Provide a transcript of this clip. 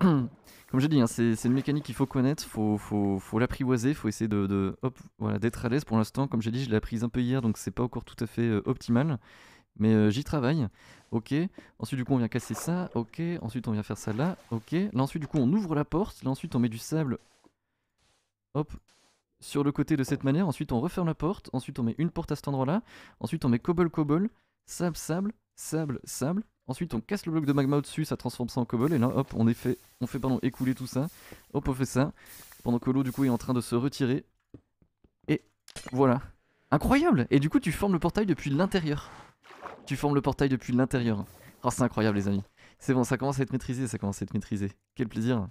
comme j'ai dit, hein, c'est une mécanique qu'il faut connaître, faut, faut, l'apprivoiser, faut essayer de, voilà, d'être à l'aise. Pour l'instant, comme j'ai dit, je l'ai apprise un peu hier, donc c'est pas encore tout à fait euh, optimal, mais euh, j'y travaille. Ok. Ensuite, du coup, on vient casser ça. Ok. Ensuite, on vient faire ça là. Ok. Là, ensuite, du coup, on ouvre la porte. Là, ensuite, on met du sable. Hop. Sur le côté de cette manière. Ensuite, on referme la porte. Ensuite, on met une porte à cet endroit-là. Ensuite, on met cobble cobble, sable sable, sable, sable. Ensuite, on casse le bloc de magma au-dessus, ça transforme ça en cobble. Et là, hop, on, fait, on fait pardon, écouler tout ça. Hop, on fait ça. Pendant que l'eau, du coup, est en train de se retirer. Et voilà. Incroyable Et du coup, tu formes le portail depuis l'intérieur. Tu formes le portail depuis l'intérieur. Oh, c'est incroyable, les amis. C'est bon, ça commence à être maîtrisé, ça commence à être maîtrisé. Quel plaisir